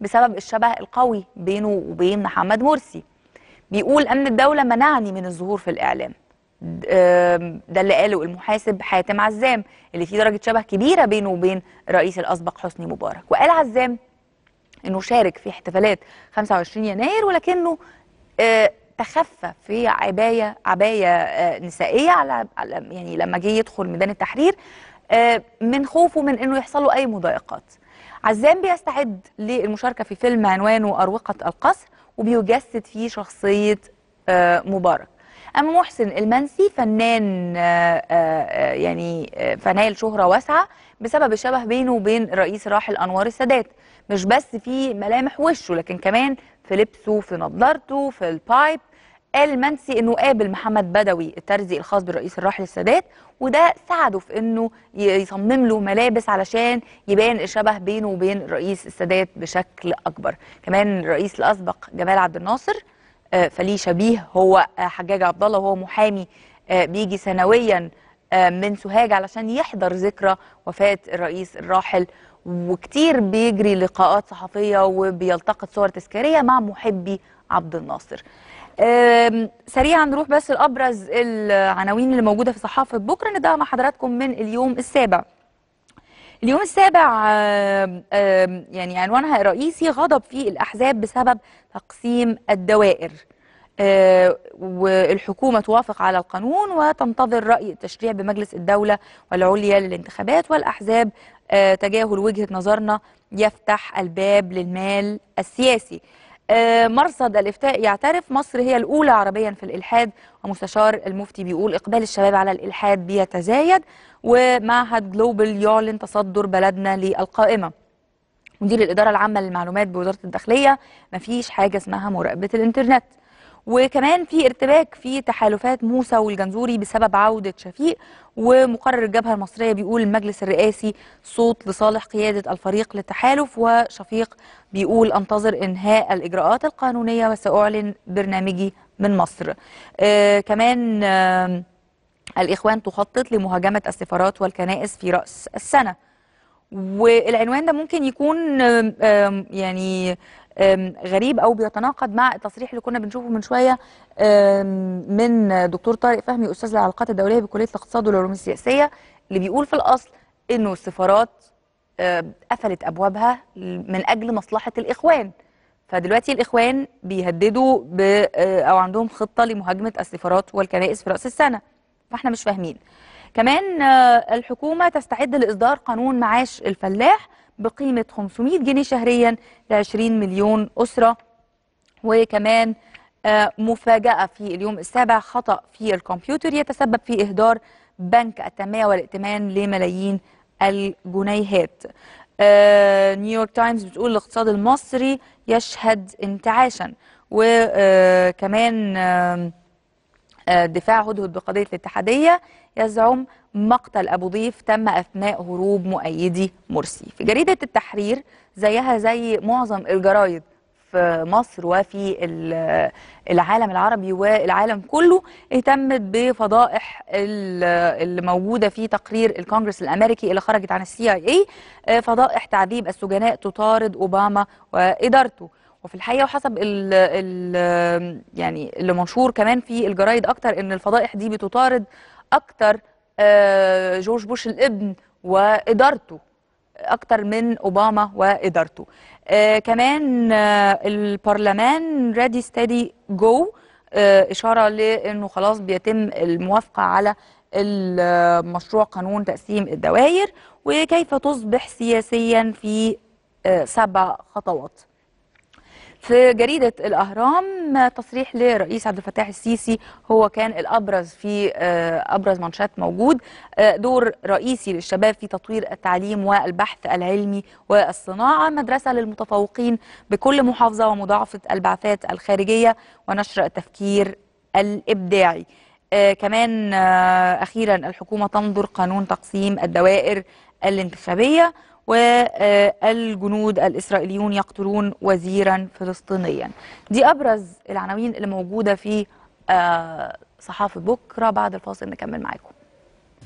بسبب الشبه القوي بينه وبين محمد مرسي بيقول أمن الدولة منعني من الظهور في الإعلام ده اللي قاله المحاسب حاتم عزام اللي فيه درجة شبه كبيرة بينه وبين الرئيس الأسبق حسني مبارك وقال عزام أنه شارك في احتفالات 25 يناير ولكنه آه، تخفى في عباية عباية آه، نسائية على يعني لما جه يدخل ميدان التحرير آه، من خوفه من أنه يحصل له أي مضايقات عزام بيستعد للمشاركة في فيلم عنوانه أروقة القصر وبيجسد فيه شخصية آه، مبارك أما محسن المنسي فنان آه، آه، يعني فنان شهرة واسعة بسبب الشبه بينه وبين رئيس راحل أنوار السادات مش بس في ملامح وشه لكن كمان في لبسه في نضارته في البايب قال منسي انه قابل محمد بدوي الترزي الخاص بالرئيس الراحل السادات وده ساعده في انه يصمم له ملابس علشان يبان الشبه بينه وبين الرئيس السادات بشكل اكبر كمان الرئيس الاسبق جمال عبد الناصر آه، فليه شبيه هو آه، حجاج عبد الله وهو محامي آه، بيجي سنويا من سوهاج علشان يحضر ذكرى وفاه الرئيس الراحل وكتير بيجري لقاءات صحفيه وبيلتقط صور تذكاريه مع محبي عبد الناصر سريعا نروح بس لابرز العناوين اللي موجوده في صحافه بكره نبدا مع حضراتكم من اليوم السابع اليوم السابع يعني عنوانها الرئيسي غضب في الأحزاب بسبب تقسيم الدوائر أه، والحكومة توافق على القانون وتنتظر رأي التشريع بمجلس الدولة والعليا للانتخابات والأحزاب أه، تجاهل وجهة نظرنا يفتح الباب للمال السياسي آه، مرصد الافتاء يعترف مصر هي الاولى عربيا في الالحاد ومستشار المفتي بيقول اقبال الشباب على الالحاد بيتزايد ومعهد جلوبال يعلن تصدر بلدنا للقائمه مدير الاداره العامه للمعلومات بوزاره الداخليه مفيش حاجه اسمها مراقبه الانترنت وكمان في ارتباك في تحالفات موسى والجنزوري بسبب عودة شفيق ومقرر الجبهة المصرية بيقول المجلس الرئاسي صوت لصالح قيادة الفريق للتحالف وشفيق بيقول أنتظر إنهاء الإجراءات القانونية وسأعلن برنامجي من مصر آه كمان آه الإخوان تخطط لمهاجمة السفارات والكنائس في رأس السنة والعنوان ده ممكن يكون يعني غريب او بيتناقض مع التصريح اللي كنا بنشوفه من شويه من دكتور طارق فهمي استاذ العلاقات الدوليه بكليه الاقتصاد والعلوم السياسيه اللي بيقول في الاصل انه السفارات قفلت ابوابها من اجل مصلحه الاخوان فدلوقتي الاخوان بيهددوا ب آه، او عندهم خطه لمهاجمه السفارات والكنائس في راس السنه فاحنا مش فاهمين كمان آه، الحكومه تستعد لاصدار قانون معاش الفلاح بقيمة 500 جنيه شهريا ل 20 مليون أسرة وكمان آه، مفاجأة في اليوم السابع خطأ في الكمبيوتر يتسبب في إهدار بنك التنمية والائتمان لملايين الجنيهات آه، نيويورك تايمز بتقول الاقتصاد المصري يشهد انتعاشا وكمان آه، دفاع هدهد بقضية الاتحادية يزعم مقتل أبو ضيف تم أثناء هروب مؤيدي مرسي في جريدة التحرير زيها زي معظم الجرايد في مصر وفي العالم العربي والعالم كله اهتمت بفضائح اللي موجوده في تقرير الكونجرس الامريكي اللي خرجت عن السي اي اي فضائح تعذيب السجناء تطارد اوباما وادارته وفي الحقيقه وحسب ال ال يعني اللي منشور كمان في الجرايد اكتر ان الفضائح دي بتطارد اكتر آه، جورج بوش الابن وادارته اكتر من اوباما وادارته آه، كمان آه، البرلمان ريدي ستادي جو اشاره لانه خلاص بيتم الموافقه على مشروع قانون تقسيم الدوائر وكيف تصبح سياسيا في سبع خطوات في جريدة الأهرام تصريح لرئيس عبد الفتاح السيسي هو كان الأبرز في آه، أبرز منشات موجود آه، دور رئيسي للشباب في تطوير التعليم والبحث العلمي والصناعة مدرسة للمتفوقين بكل محافظة ومضاعفة البعثات الخارجية ونشر التفكير الإبداعي آه كمان آه أخيرا الحكومة تنظر قانون تقسيم الدوائر الانتخابية والجنود الإسرائيليون يقتلون وزيرا فلسطينيا دي أبرز العناوين اللي موجودة في آه، صحافة بكرة بعد الفاصل نكمل معاكم